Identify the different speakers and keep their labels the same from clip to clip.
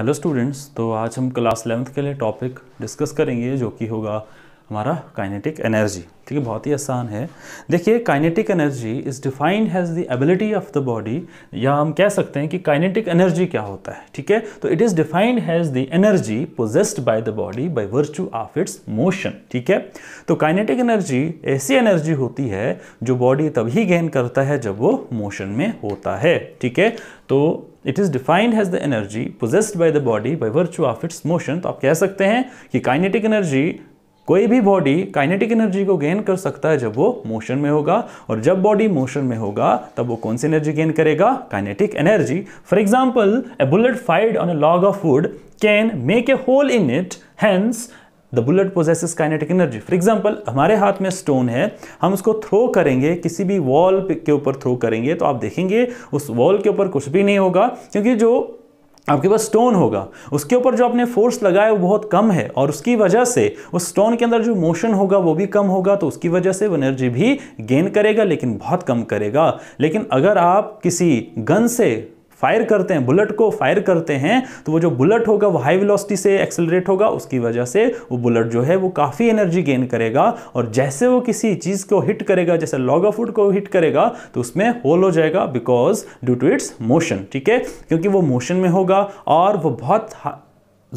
Speaker 1: hello students तो आज हम क्लास इलेवंथ के लिए टॉपिक डिस्कस करेंगे जो कि होगा हमारा काइनेटिक एनर्जी ठीक है बहुत ही आसान है देखिए kinetic energy is defined has the ability of the body या हम कह सकते हैं कि काइनेटिक एनर्जी क्या होता है ठीक है तो it is defined has the energy possessed by the body by virtue of its motion ठीक है तो काइनेटिक एनर्जी ऐसी एनर्जी होती है जो बॉडी तभी गेन करता है जब वो मोशन में होता है ठीक है तो it is defined has the energy possessed by the body by virtue of its motion तो आप कह सकते हैं कि काइनेटिक एनर्जी कोई भी बॉडी काइनेटिक एनर्जी को गेन कर सकता है जब वो मोशन में होगा और जब बॉडी मोशन में होगा तब वो कौन सी एनर्जी गेन करेगा kinetic energy for example a bullet fired on a log of wood can make a hole in it hence the bullet possesses kinetic energy for example हमारे हाथ में स्टोन है हम उसको थ्रो करेंगे किसी भी वॉल के ऊपर थ्रो करेंगे तो आप देखेंगे उस वॉल के ऊपर कुछ भी नहीं होगा क्योंकि जो आपके पास स्टोन होगा उसके ऊपर जो आपने फोर्स लगाया वो बहुत कम है और उसकी वजह से उस स्टोन के अंदर जो मोशन होगा वो भी कम होगा तो उसकी वजह से वो एनर्जी भी गेन करेगा लेकिन बहुत कम करेगा लेकिन अगर आप किसी गन से फायर करते हैं बुलेट को फायर करते हैं तो वो जो बुलेट होगा वो हाई वेलोसिटी से एक्सेलरेट होगा उसकी वजह से वो बुलेट जो है वो काफ़ी एनर्जी गेन करेगा और जैसे वो किसी चीज़ को हिट करेगा जैसे लॉग ऑफ को हिट करेगा तो उसमें होल हो जाएगा because due to its motion ठीक है क्योंकि वो मोशन में होगा और वो बहुत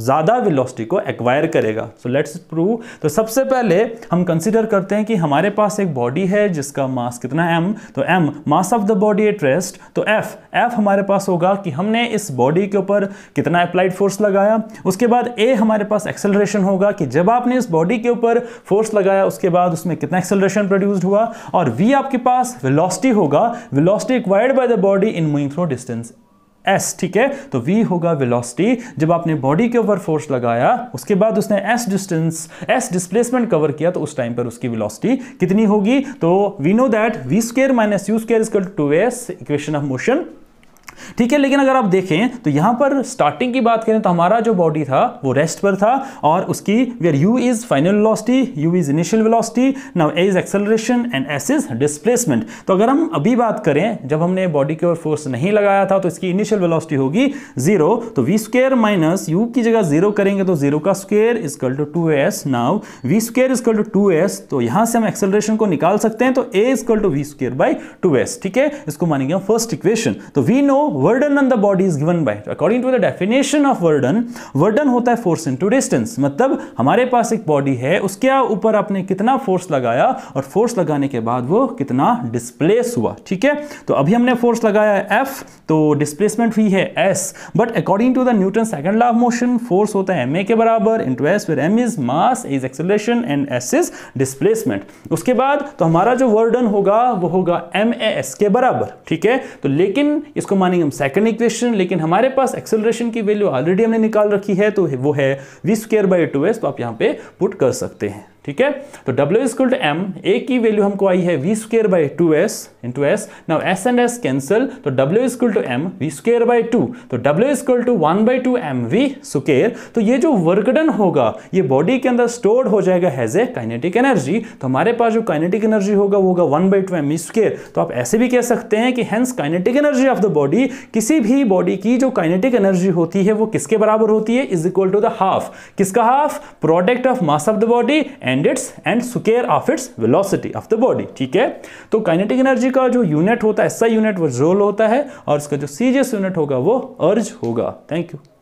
Speaker 1: ज़्यादा वेलोसिटी को एक्वायर करेगा सो लेट्स प्रूव तो सबसे पहले हम कंसिडर करते हैं कि हमारे पास एक बॉडी है जिसका मास कितना एम तो M mass of the body at rest तो एफ एफ हमारे पास होगा कि हमने इस बॉडी के ऊपर कितना अप्लाइड फोर्स लगाया उसके बाद ए हमारे पास एक्सेलरेशन होगा कि जब आपने इस बॉडी के ऊपर फोर्स लगाया उसके बाद उसमें कितना एक्सेलरेशन प्रोड्यूस्ड हुआ और वी आपके पास वेलोसिटी होगा velocity acquired by the body in moving through distance S ठीक है तो वी होगा वेलोसिटी जब आपने बॉडी के ऊपर फोर्स लगाया उसके बाद उसने S distance S displacement cover किया तो उस टाइम पर उसकी वेलोसिटी कितनी होगी तो we know that V square minus U square equal to S equation of motion ठीक है लेकिन अगर आप देखें तो यहां पर स्टार्टिंग की बात करें तो हमारा जो बॉडी था वो रेस्ट पर था और उसकी where U is final velocity U is initial velocity now A is acceleration and S is displacement तो अगर हम अभी बात करें जब हमने बॉडी के ऊपर फोर्स नहीं लगाया था तो इसकी इनिशियल वेलोसिटी होगी जीरो तो वी स्क्र माइनस यू की जगह जीरो करेंगे तो जीरो का square equal to two S now V square equal to two S तो यहां से हम एक्सेलरेशन को निकाल सकते हैं तो A equal to V square by two S ठीक है इसको मानेंगे हम फर्स्ट इक्वेशन तो we know work done on the body is given by according to the definition of work done work done होता है फोर्स इनटू डिस्टेंस मतलब हमारे पास एक बॉडी है उसके ऊपर आपने कितना फोर्स लगाया और फोर्स लगाने के बाद वो कितना डिस्प्लेस हुआ ठीक है तो अभी हमने फोर्स लगाया है एफ तो डिस्प्लेसमेंट हुई है S but according to the Newton second law of motion force होता है एम ए के बराबर इंटू एस फिर M is mass is acceleration and S is displacement उसके बाद तो हमारा जो वर्डन होगा वो होगा एम ए एस के बराबर ठीक है तो लेकिन इसको मानेंगे हम सेकंड इक्वेशन लेकिन हमारे पास एक्सेलरेशन की वैल्यू ऑलरेडी हमने निकाल रखी है तो वो है V square by two S तो आप यहाँ पे पुट कर सकते हैं ठीक है तो W equal to M A की वैल्यू हमको आई है V square by two S into S now S and S cancel तो W equal to M V square by two तो W equal to one by two M V square तो ये जो work done होगा ये बॉडी के अंदर stored हो जाएगा हैज ए काइनेटिक एनर्जी तो हमारे पास जो काइनेटिक एनर्जी होगा वो होगा one by two M V square तो आप ऐसे भी कह सकते हैं कि hence kinetic energy of the body किसी भी बॉडी की जो काइनेटिक एनर्जी होती है वो किसके बराबर होती है is equal to the half किसका half product of mass of the body and and its and square of its velocity of the body ठीक है तो काइनेटिक एनर्जी का जो यूनिट होता है ऐसा यूनिट वो रोल होता है और इसका जो सीजियस यूनिट होगा वो अर्ज होगा थैंक यू